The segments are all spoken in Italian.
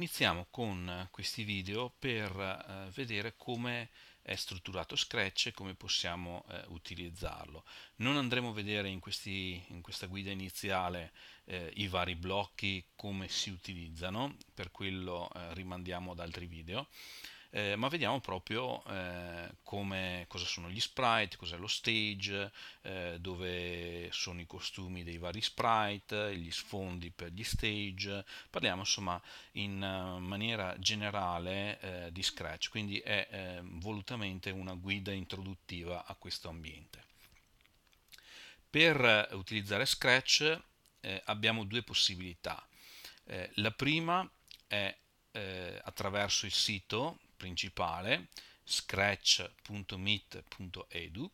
Iniziamo con eh, questi video per eh, vedere come è strutturato Scratch e come possiamo eh, utilizzarlo. Non andremo a vedere in, questi, in questa guida iniziale eh, i vari blocchi, come si utilizzano, per quello eh, rimandiamo ad altri video eh, ma vediamo proprio eh, come, cosa sono gli sprite, cos'è lo stage, eh, dove sono i costumi dei vari sprite, gli sfondi per gli stage, parliamo insomma in eh, maniera generale eh, di Scratch, quindi è ehm, volutamente una guida introduttiva a questo ambiente. Per utilizzare Scratch eh, abbiamo due possibilità. la prima è attraverso il sito principale scratch.mit.edu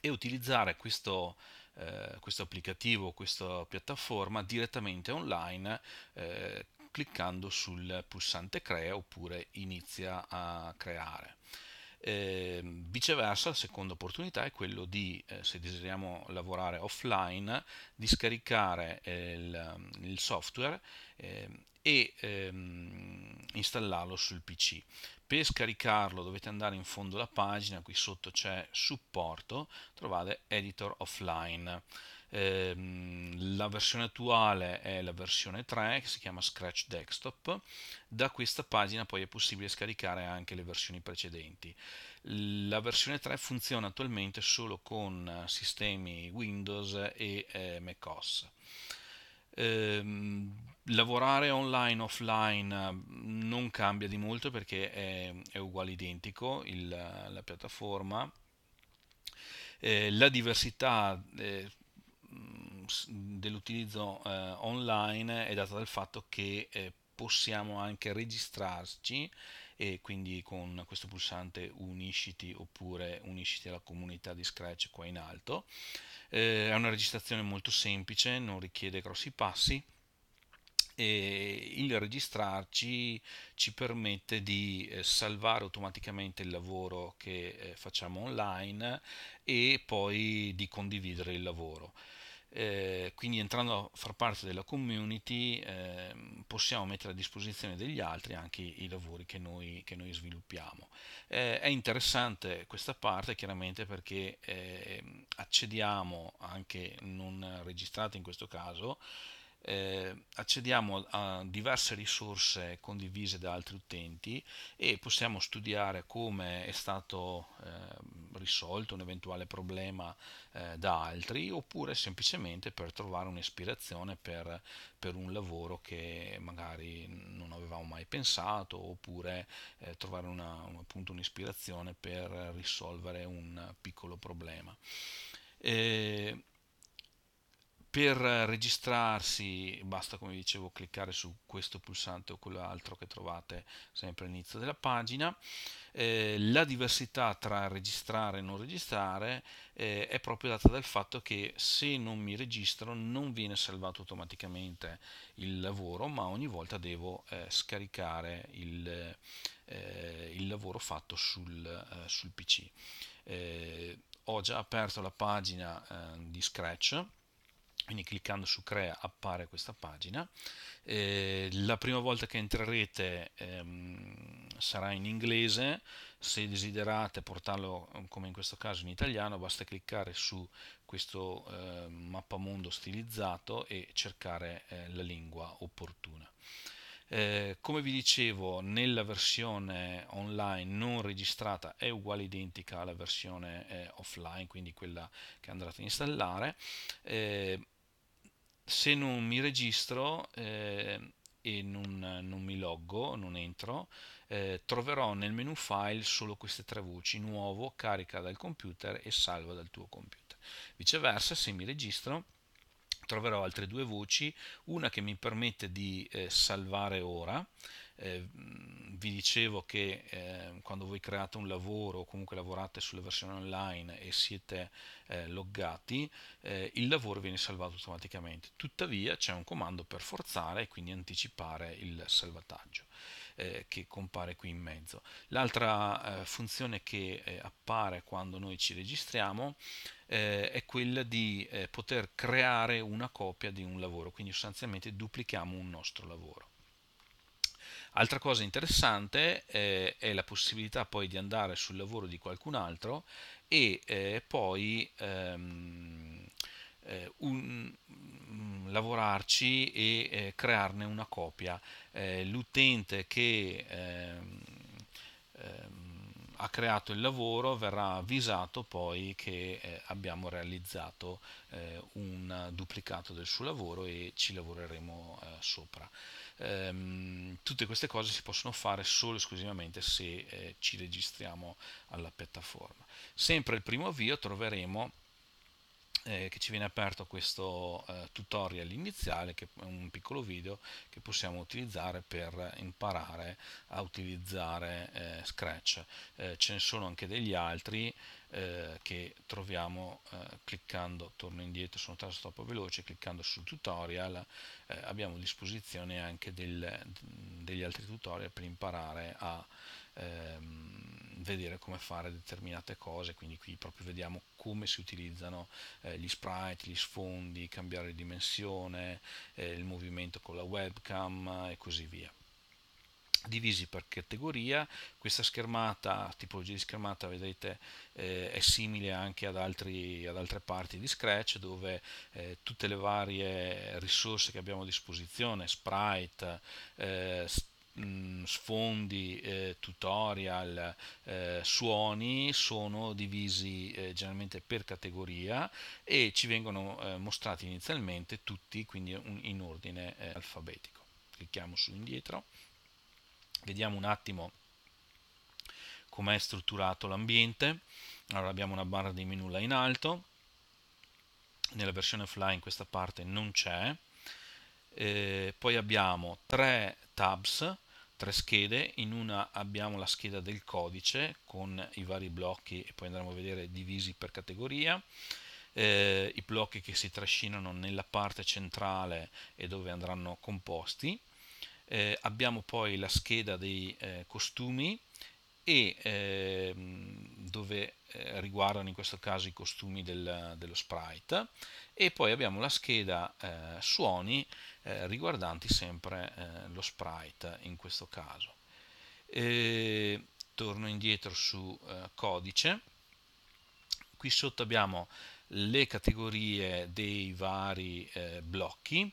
e utilizzare questo, eh, questo applicativo, questa piattaforma direttamente online eh, cliccando sul pulsante crea oppure inizia a creare. Eh, viceversa, la seconda opportunità è quello di, eh, se desideriamo lavorare offline, di scaricare eh, il, mm, il, software ehm, e ehm, installarlo sul PC. Per scaricarlo dovete andare in fondo alla pagina, qui sotto c'è supporto, trovate editor offline. Ehm, la versione attuale è la versione 3 che si chiama Scratch Desktop. Da questa pagina poi è possibile scaricare anche le versioni precedenti. La versione 3 funziona attualmente solo con eh, sistemi Windows e eh, macOS. Ehm, lavorare online offline mm, non cambia di molto perché è, è uguale identico il, la piattaforma eh, la diversità eh, dell'utilizzo eh, online è data dal fatto che eh, possiamo anche registrarci e quindi con questo pulsante unisciti oppure unisciti alla comunità di Scratch qua in alto. Eh, è una registrazione molto semplice, non richiede grossi passi e il registrarci ci permette di eh, salvare automaticamente il lavoro che eh, facciamo online e poi di condividere il lavoro. Eh, quindi entrando a far parte della community eh, possiamo mettere a disposizione degli altri anche i, lavori che noi, che noi sviluppiamo. Eh, è interessante questa parte chiaramente perché ehm, accediamo anche non registrati in questo caso eh, accediamo a diverse risorse condivise da altri utenti e possiamo studiare come è stato eh, risolto un eventuale problema eh, da altri oppure semplicemente per trovare un'ispirazione per, per, un lavoro che magari non avevamo mai pensato oppure eh, trovare una, appunto un'ispirazione per risolvere un piccolo problema. E eh, per registrarsi basta, come dicevo, cliccare su questo pulsante o quell'altro che trovate sempre all'inizio della pagina. Eh, la diversità tra registrare e non registrare eh, è proprio data dal fatto che se non mi registro non viene salvato automaticamente il lavoro, ma ogni volta devo eh, scaricare il, eh, il, lavoro fatto sul, eh, sul PC. Eh, ho già aperto la pagina di Scratch quindi cliccando su crea appare questa pagina eh, la prima volta che entrerete ehm, sarà in inglese se desiderate portarlo eh, come in questo caso in italiano basta cliccare su questo eh, mappamondo stilizzato e cercare eh, la lingua opportuna eh, come vi dicevo, nella versione online non registrata è uguale identica alla versione eh, offline, quindi quella che andrete a installare. Eh, se non mi registro eh, e non, non, mi loggo, non entro, eh, troverò nel menu file solo queste tre voci, nuovo, carica dal computer e salva dal tuo computer. Viceversa, se mi registro, troverò altre due voci, una che mi permette di eh, salvare ora eh, vi dicevo che eh, quando voi create un lavoro o comunque lavorate sulle versioni online e siete eh, loggati, eh, il lavoro viene salvato automaticamente. Tuttavia c'è un comando per forzare e quindi anticipare il salvataggio eh, che compare qui in mezzo. L'altra eh, funzione che appare quando noi ci registriamo è quella di poter creare una copia di un lavoro, quindi sostanzialmente duplichiamo un nostro lavoro. Altra cosa interessante eh, è la possibilità poi di andare sul lavoro di qualcun altro e eh, poi ehm, eh, un, mm, lavorarci e eh, crearne una copia. Eh, l'utente che ehm, ehm, ha creato il lavoro verrà avvisato poi che eh, abbiamo realizzato eh, un duplicato del suo lavoro e ci lavoreremo eh, sopra ehm, tutte queste cose si possono fare solo e esclusivamente se eh, ci registriamo alla piattaforma. Sempre il primo avvio troveremo eh, che ci viene aperto questo eh, tutorial iniziale, che è un piccolo video che possiamo utilizzare per imparare a utilizzare eh, Scratch. Eh, ce ne sono anche degli altri eh, che troviamo eh, cliccando, torno indietro, sono stato veloce, cliccando sul tutorial abbiamo a disposizione anche del, degli altri tutorial per imparare a vedere come fare determinate cose, quindi qui proprio vediamo come si utilizzano eh, gli sprite, gli sfondi, cambiare dimensione, eh, il movimento con la webcam e così via divisi per categoria questa schermata tipologia di schermata vedete eh, è simile anche ad, altri, ad, altre parti di scratch dove eh, tutte le varie risorse che abbiamo a disposizione sprite eh, Mm, sfondi, eh, tutorial, eh, suoni sono divisi eh, generalmente per categoria e ci vengono eh, mostrati inizialmente tutti quindi un, in ordine eh, alfabetico. Clicchiamo su indietro, vediamo un attimo com'è strutturato l'ambiente. Allora abbiamo una barra di menu là in alto, nella versione offline questa parte non c'è. Eh, poi abbiamo tre tabs, tre schede, in una abbiamo la scheda del codice con i vari blocchi e poi andremo a vedere divisi per categoria, eh, i blocchi che si trascinano nella parte centrale e dove andranno composti. Eh, abbiamo poi la scheda dei eh, costumi e ehm, dove eh, riguardano in questo caso i costumi del, dello sprite e poi abbiamo la scheda eh, suoni eh, riguardanti sempre eh, lo sprite in questo caso. E, torno indietro su eh, codice, qui sotto abbiamo le categorie dei vari eh, blocchi,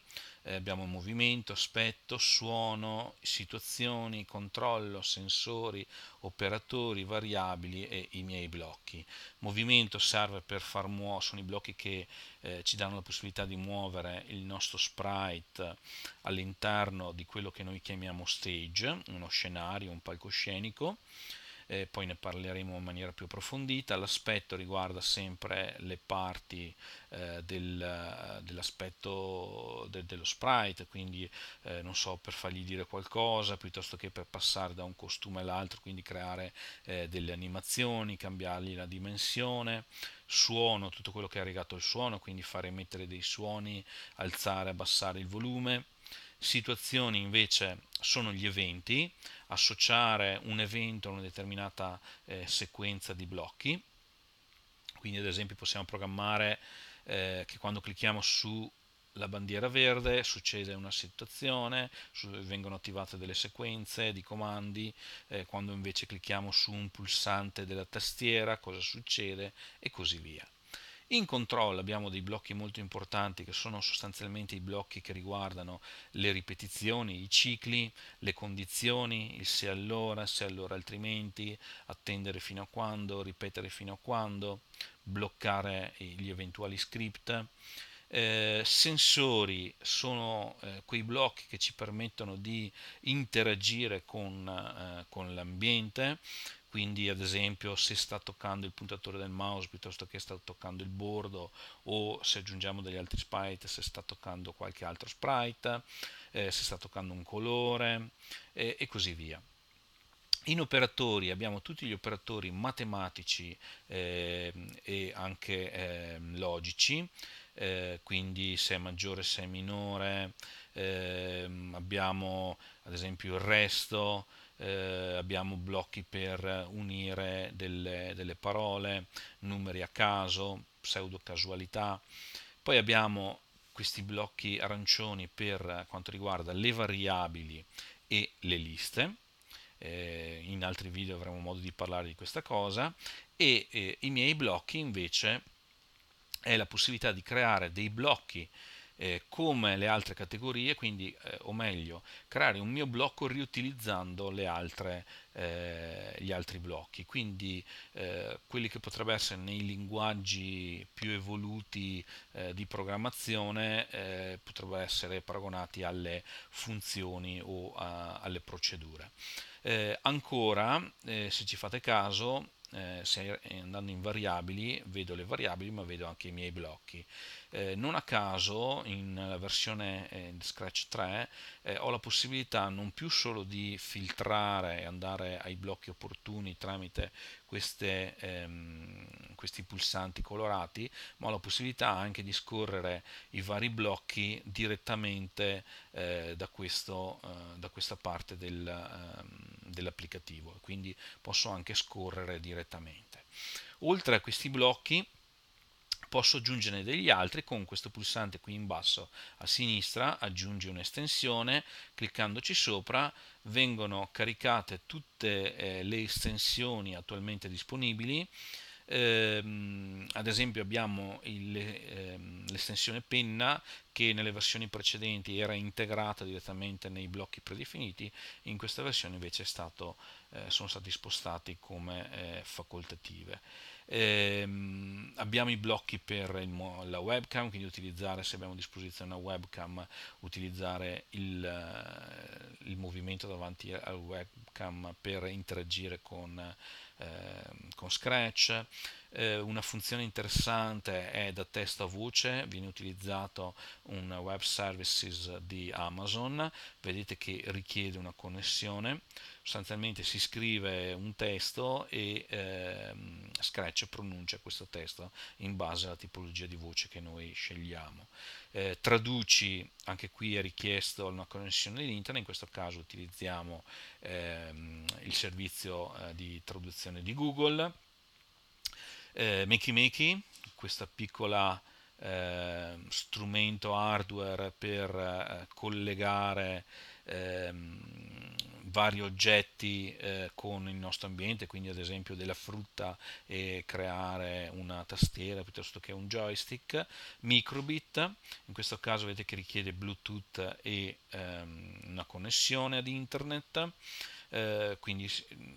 eh, abbiamo movimento, aspetto, suono, situazioni, controllo, sensori, operatori, variabili e i miei blocchi. Movimento serve per far muovere, sono i blocchi che eh, ci danno la possibilità di muovere il nostro sprite all'interno di quello che noi chiamiamo stage, uno scenario, un palcoscenico eh, poi ne parleremo in maniera più approfondita. L'aspetto riguarda sempre le parti eh, del, eh, dell'aspetto de, dello sprite, quindi eh, non so per fargli dire qualcosa piuttosto che per passare da un costume all'altro, quindi creare eh, delle animazioni, cambiargli la dimensione suono, tutto quello che è legato al suono, quindi fare emettere dei suoni, alzare, abbassare il volume, situazioni invece sono gli eventi, associare un evento a una determinata eh, sequenza di blocchi. Quindi ad esempio possiamo programmare eh, che quando clicchiamo sulla bandiera verde succede una situazione, su, vengono attivate delle sequenze di comandi, eh, quando invece clicchiamo su un pulsante della tastiera cosa succede e così via. In control abbiamo dei blocchi molto importanti che sono sostanzialmente i blocchi che riguardano le ripetizioni, i cicli, le condizioni, il se allora, se allora altrimenti, attendere fino a quando, ripetere fino a quando, bloccare gli eventuali script. Eh, sensori sono eh, quei blocchi che ci permettono di interagire con, eh, con l'ambiente quindi ad esempio se sta toccando il puntatore del mouse piuttosto che sta toccando il bordo o se aggiungiamo degli altri sprite se sta toccando qualche altro sprite, eh, se sta toccando un colore eh, e così via. In operatori abbiamo tutti gli operatori matematici eh, e anche ehm, logici, eh, quindi se è maggiore, se è minore, ehm, abbiamo ad esempio il resto, eh, abbiamo blocchi per unire delle, delle parole, numeri a caso, pseudo casualità. Poi abbiamo questi blocchi arancioni per quanto riguarda le variabili e le liste. Eh, in altri video avremo modo di parlare di questa cosa. E eh, i miei blocchi invece è la possibilità di creare dei blocchi eh, come le altre categorie, quindi eh, o meglio creare un mio blocco riutilizzando le altre, eh, gli altri blocchi. Quindi eh, quelli che potrebbero essere nei linguaggi più evoluti eh, di programmazione eh, potrebbero essere paragonati alle funzioni o a, alle procedure. ancora, se ci fate caso, eh, se andando in variabili vedo le variabili ma vedo anche i miei blocchi eh, non a caso in versione eh, Scratch 3 eh, ho la possibilità non più solo di filtrare e andare ai blocchi opportuni tramite queste, ehm, questi pulsanti colorati, ma ho la possibilità anche di scorrere i vari blocchi direttamente eh, da, questo, eh, da, questa parte del, ehm, dell'applicativo, quindi posso anche scorrere direttamente. Oltre a questi blocchi, posso aggiungerne degli altri con questo pulsante qui in basso a sinistra, aggiungi un'estensione, cliccandoci sopra vengono caricate tutte eh, le estensioni attualmente disponibili, ehm, ad esempio abbiamo il, ehm, l'estensione penna che nelle versioni precedenti era integrata direttamente nei blocchi predefiniti, in questa versione invece stato, eh, sono stati spostati come eh, facoltative. Ehm, abbiamo i blocchi per il, la webcam, quindi utilizzare, se abbiamo a disposizione una webcam, utilizzare il, il movimento davanti alla webcam per interagire con Ehm, con Scratch. Eh, una funzione interessante è da testo a voce, viene utilizzato un web services di Amazon, vedete che richiede una connessione, sostanzialmente si scrive un testo e ehm, Scratch pronuncia questo testo in base alla tipologia di voce che noi scegliamo. Eh, traduci, anche qui è richiesto una connessione di internet, in questo caso utilizziamo ehm, il servizio eh, di traduzione applicazione di Google, eh, Makey Makey, questo piccolo eh, strumento hardware per eh, collegare ehm, vari oggetti eh, con il nostro ambiente, quindi ad esempio della frutta e creare una tastiera piuttosto che un joystick, microbit, in questo caso vedete che richiede Bluetooth e ehm, una connessione ad internet. Eh, quindi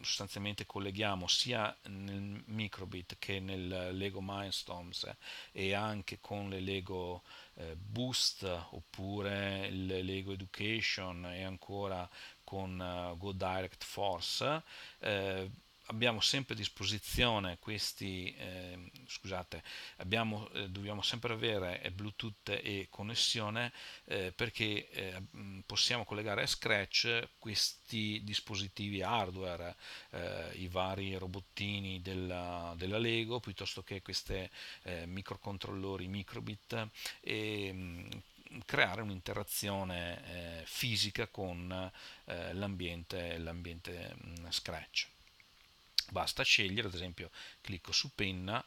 sostanzialmente colleghiamo sia nel microbit che nel Lego Milestones eh, e anche con le Lego eh, Boost oppure il Lego Education e ancora con uh, Go Direct Force abbiamo sempre a disposizione questi, eh, scusate, abbiamo, eh, dobbiamo sempre avere eh, Bluetooth e connessione eh, perché eh, mm, possiamo collegare a Scratch questi dispositivi hardware, eh, i vari robottini della, della, Lego piuttosto che questi microcontrollori microbit e mh, mm, creare un'interazione fisica con l'ambiente, l'ambiente mh, mm, Scratch basta scegliere, ad esempio clicco su penna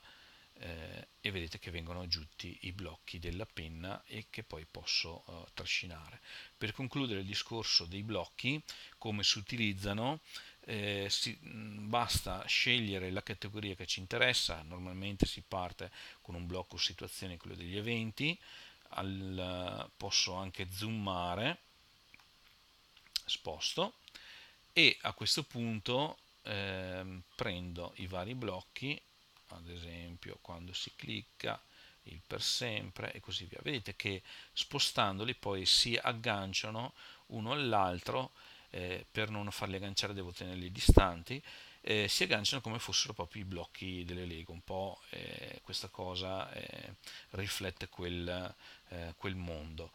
eh, e vedete che vengono aggiunti i blocchi della penna e che poi posso eh, trascinare. Per concludere il discorso dei blocchi, come si utilizzano, eh, si, mm, basta scegliere la categoria che ci interessa, normalmente si parte con un blocco situazione, quello degli eventi, al, posso anche zoomare, sposto e a questo punto ehm, prendo i vari blocchi, ad esempio quando si clicca, il per sempre e così via. Vedete che spostandoli poi si agganciano uno all'altro, eh, per non farli agganciare devo tenerli distanti, eh, si agganciano come fossero proprio i blocchi delle Lego, un po' eh, questa cosa eh, riflette quel, eh, quel mondo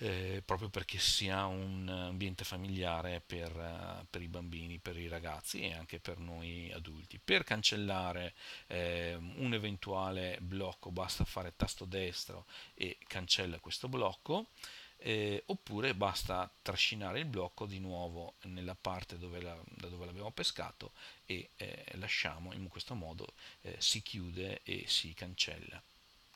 eh, proprio perché sia un ambiente familiare per, eh, per, i bambini, per i ragazzi e anche per noi adulti. Per cancellare eh, un eventuale blocco basta fare tasto destro e cancella questo blocco. Eh, oppure basta trascinare il blocco di nuovo nella parte dove la, da dove l'abbiamo pescato e eh, lasciamo in questo modo eh, si chiude e si cancella.